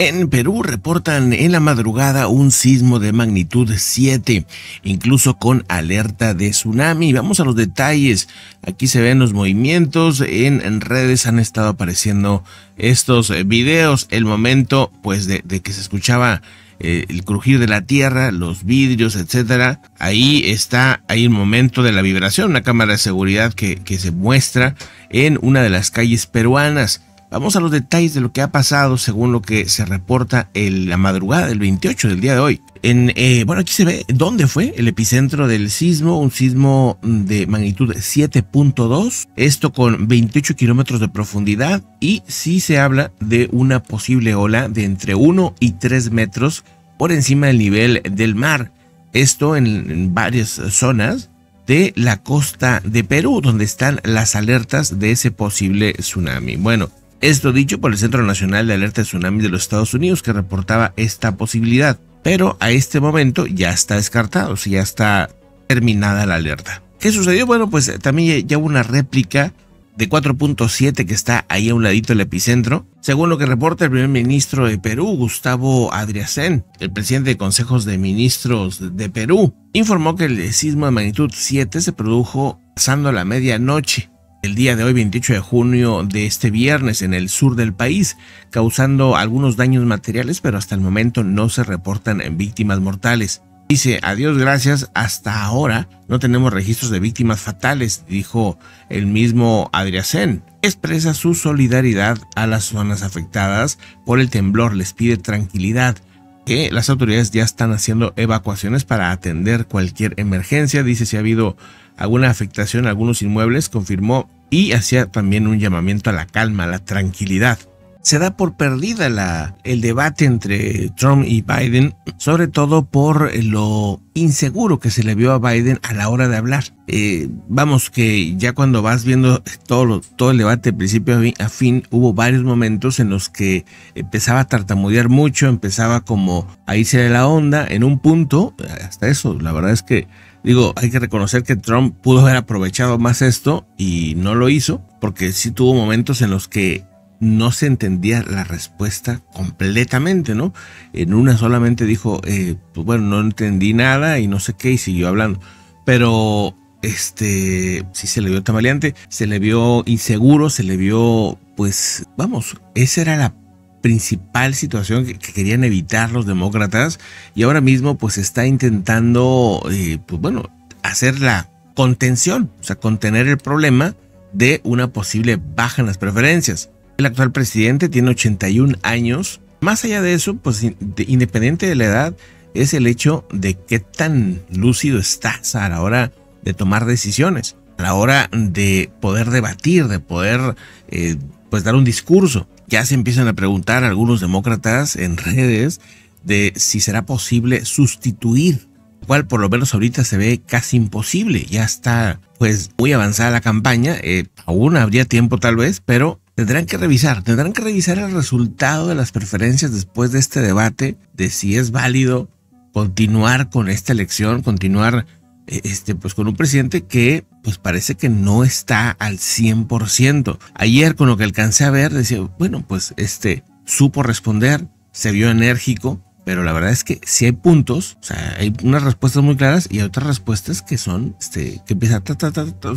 En Perú reportan en la madrugada un sismo de magnitud 7, incluso con alerta de tsunami. Vamos a los detalles. Aquí se ven los movimientos. En, redes han estado apareciendo estos eh, videos. El momento, pues, de, que se escuchaba eh, el crujir de la tierra, los vidrios, etcétera. Ahí está, hay el momento de la vibración, una cámara de seguridad que se muestra en una de las calles peruanas Vamos a los detalles de lo que ha pasado según lo que se reporta en la madrugada del 28 del día de hoy. En, eh, bueno, aquí se ve dónde fue el epicentro del sismo, un sismo de magnitud 7.2, esto con 28 kilómetros de profundidad y sí se habla de una posible ola de entre 1 y 3 metros por encima del nivel del mar. Esto en, en varias zonas de la costa de Perú, donde están las alertas de ese posible tsunami. Bueno, esto dicho por el Centro Nacional de Alerta de Tsunami de los Estados Unidos que reportaba esta posibilidad, pero a este momento ya está descartado, o ya está terminada la alerta. ¿Qué sucedió? Bueno, pues eh, también ya hubo una réplica de 4.7 que está ahí a un ladito del epicentro, según lo que reporta el primer ministro de Perú, Gustavo Adriacén, el presidente de consejos de ministros de Perú, informó que el sismo de magnitud 7 se produjo pasando la medianoche el día de hoy, 28 de junio de este viernes, en el sur del país, causando algunos daños materiales, pero hasta el momento no se reportan víctimas mortales. Dice, adiós, gracias, hasta ahora no tenemos registros de víctimas fatales, dijo el mismo Adriacen. Expresa su solidaridad a las zonas afectadas por el temblor, les pide tranquilidad que las autoridades ya están haciendo evacuaciones para atender cualquier emergencia. Dice si ha habido alguna afectación a algunos inmuebles, confirmó, y hacía también un llamamiento a la calma, a la tranquilidad se da por perdida la, el debate entre Trump y Biden, sobre todo por lo inseguro que se le vio a Biden a la hora de hablar. Eh, vamos que ya cuando vas viendo todo, todo el debate de principio a fin, hubo varios momentos en los que empezaba a tartamudear mucho, empezaba como a irse de la onda en un punto, hasta eso, la verdad es que digo, hay que reconocer que Trump pudo haber aprovechado más esto y no lo hizo, porque sí tuvo momentos en los que no se entendía la respuesta completamente, ¿no? En una solamente dijo, eh, pues bueno, no entendí nada y no sé qué y siguió hablando. Pero, este, sí se le vio tambaleante, se le vio inseguro, se le vio, pues, vamos, esa era la principal situación que, querían evitar los demócratas y ahora mismo pues está intentando, eh, pues bueno, hacer la contención, o sea, contener el problema de una posible baja en las preferencias. El actual presidente tiene 81 años. Más allá de eso, pues independiente de la edad, es el hecho de qué tan lúcido estás a la hora de tomar decisiones, a la hora de poder debatir, de poder eh, pues dar un discurso. Ya se empiezan a preguntar algunos demócratas en redes de si será posible sustituir, cual por lo menos ahorita se ve casi imposible. Ya está pues muy avanzada la campaña, eh, aún habría tiempo tal vez, pero Tendrán que revisar, tendrán que revisar el resultado de las preferencias después de este debate de si es válido continuar con esta elección, continuar eh, este, pues con un presidente que pues parece que no está al 100%. Ayer con lo que alcancé a ver decía, bueno, pues este supo responder, se vio enérgico, pero la verdad es que si hay puntos, o sea, hay unas respuestas muy claras y hay otras respuestas que son, este, que empieza, ta, ta,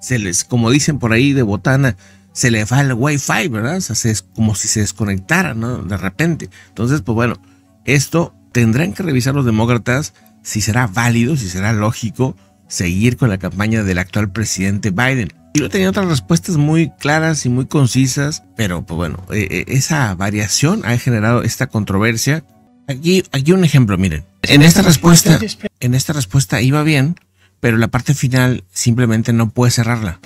se les, como dicen por ahí de botana, se le va el wifi, ¿verdad? O sea, se es como si se desconectara, ¿no? De repente. Entonces, pues bueno, esto tendrán que revisar los demócratas si será válido, si será lógico seguir con la campaña del actual presidente Biden. Y lo tenía otras respuestas muy claras y muy concisas, pero pues bueno, e, e, esa variación ha generado esta controversia. Aquí, aquí un ejemplo, miren. En esta respuesta, en esta respuesta iba bien, pero la parte final simplemente no puede cerrarla.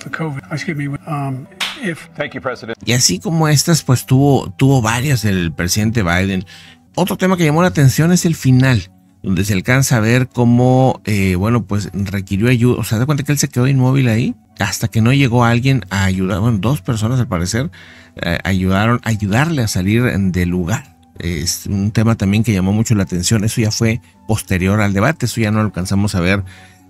Y así como estas, pues tuvo, tuvo varias el presidente Biden. Otro tema que llamó la atención es el final, donde se alcanza a ver cómo, eh, bueno, pues requirió ayuda. O sea, da cuenta que él se quedó inmóvil ahí hasta que no llegó alguien a ayudar. Bueno, dos personas al parecer eh, ayudaron a ayudarle a salir del lugar. Es un tema también que llamó mucho la atención. Eso ya fue posterior al debate, eso ya no alcanzamos a ver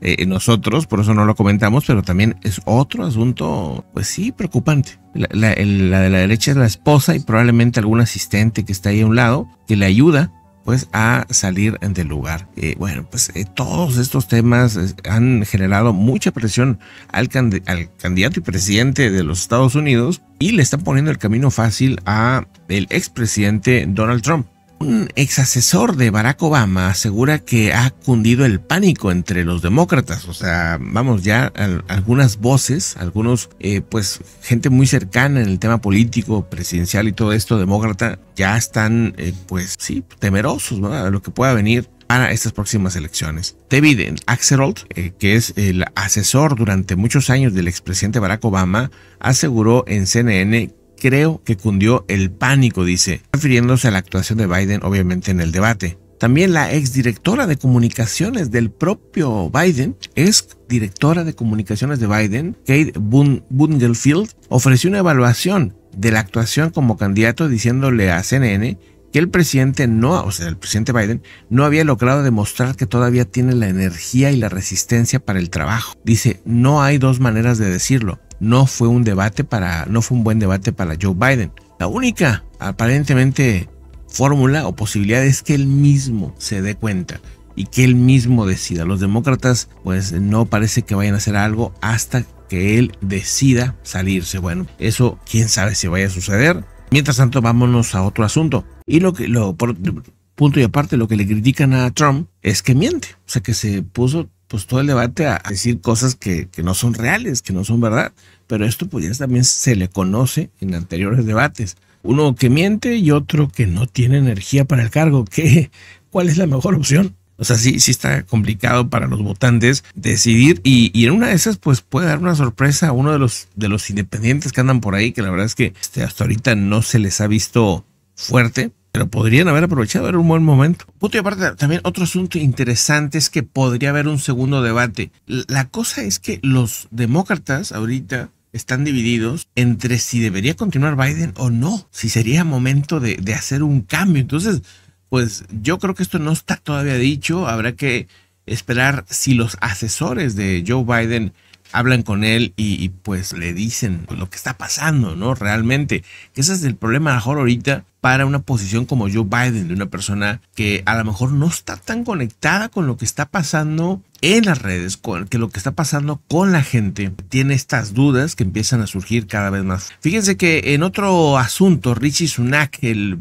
eh, nosotros, por eso no lo comentamos, pero también es otro asunto, pues sí, preocupante. La, de la derecha es la esposa y probablemente algún asistente que está ahí a un lado que le ayuda pues a salir del lugar. Eh, bueno, pues eh, todos estos temas han generado mucha presión al, al, candidato y presidente de los Estados Unidos y le están poniendo el camino fácil a el expresidente Donald Trump. Un ex asesor de Barack Obama asegura que ha cundido el pánico entre los demócratas. O sea, vamos ya algunas voces, algunos, eh, pues, gente muy cercana en el tema político, presidencial y todo esto, demócrata, ya están, eh, pues, sí, temerosos de lo que pueda venir para estas próximas elecciones. David Axelrod, eh, que es el asesor durante muchos años del expresidente Barack Obama, aseguró en CNN creo que cundió el pánico, dice, refiriéndose a la actuación de Biden obviamente en el debate. También la exdirectora de comunicaciones del propio Biden, es directora de comunicaciones de Biden, Kate Bungelfield, ofreció una evaluación de la actuación como candidato diciéndole a CNN que el presidente no, o sea, el presidente Biden no había logrado demostrar que todavía tiene la energía y la resistencia para el trabajo. Dice, no hay dos maneras de decirlo no fue un debate para, no fue un buen debate para Joe Biden. La única, aparentemente, fórmula o posibilidad es que él mismo se dé cuenta y que él mismo decida. Los demócratas, pues, no parece que vayan a hacer algo hasta que él decida salirse. Bueno, eso quién sabe si vaya a suceder. Mientras tanto, vámonos a otro asunto. Y lo que, lo, punto y aparte, lo que le critican a Trump es que miente. O sea, que se puso pues todo el debate a, decir cosas que, no son reales, que no son verdad. Pero esto pues ya también se le conoce en anteriores debates. Uno que miente y otro que no tiene energía para el cargo. ¿Qué? ¿Cuál es la mejor opción? O sea, sí, sí está complicado para los votantes decidir. Y, en una de esas, pues puede dar una sorpresa a uno de los, de los independientes que andan por ahí, que la verdad es que este, hasta ahorita no se les ha visto fuerte. Pero podrían haber aprovechado, era un buen momento. y aparte, también otro asunto interesante es que podría haber un segundo debate. La cosa es que los demócratas ahorita están divididos entre si debería continuar Biden o no, si sería momento de hacer un cambio. Entonces, pues yo creo que esto no está todavía dicho, habrá que esperar si los asesores de Joe Biden hablan con él y, pues le dicen lo que está pasando, ¿no? Realmente, que ese es el problema mejor ahorita para una posición como Joe Biden, de una persona que a lo mejor no está tan conectada con lo que está pasando en las redes, con, que lo que está pasando con la gente, tiene estas dudas que empiezan a surgir cada vez más. Fíjense que en otro asunto, Richie Sunak, el,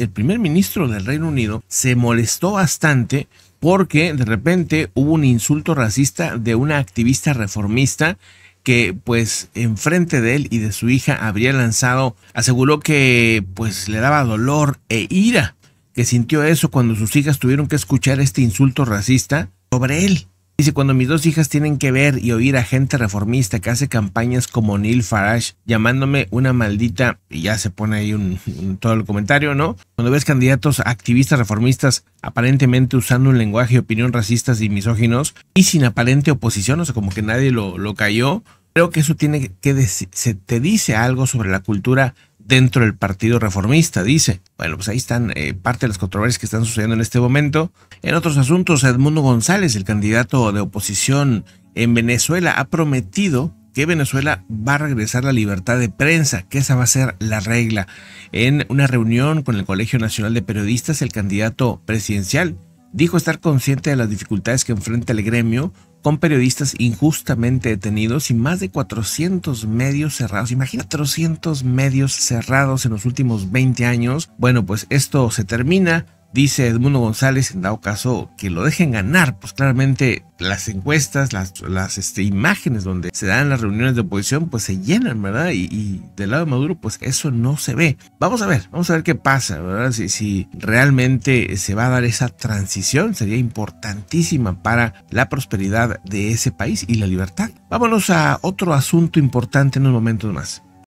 el primer ministro del Reino Unido, se molestó bastante porque de repente hubo un insulto racista de una activista reformista que pues enfrente de él y de su hija habría lanzado, aseguró que pues le daba dolor e ira, que sintió eso cuando sus hijas tuvieron que escuchar este insulto racista sobre él. Dice, cuando mis dos hijas tienen que ver y oír a gente reformista que hace campañas como Neil Farage, llamándome una maldita, y ya se pone ahí un, todo el comentario, ¿no? Cuando ves candidatos activistas reformistas aparentemente usando un lenguaje de opinión racistas y misóginos y sin aparente oposición, o sea, como que nadie lo, lo cayó, creo que eso tiene que se te dice algo sobre la cultura dentro del Partido Reformista, dice. Bueno, pues ahí están eh, parte de las controversias que están sucediendo en este momento. En otros asuntos, Edmundo González, el candidato de oposición en Venezuela, ha prometido que Venezuela va a regresar la libertad de prensa, que esa va a ser la regla. En una reunión con el Colegio Nacional de Periodistas, el candidato presidencial dijo estar consciente de las dificultades que enfrenta el gremio con periodistas injustamente detenidos y más de 400 medios cerrados. Imagina 400 medios cerrados en los últimos 20 años. Bueno, pues esto se termina. Dice Edmundo González, en dado caso, que lo dejen ganar. Pues claramente las encuestas, las, este, imágenes donde se dan las reuniones de oposición, pues se llenan, ¿verdad? Y, y, del lado de Maduro, pues eso no se ve. Vamos a ver, vamos a ver qué pasa, ¿verdad? Si, realmente se va a dar esa transición, sería importantísima para la prosperidad de ese país y la libertad. Vámonos a otro asunto importante en un momento más.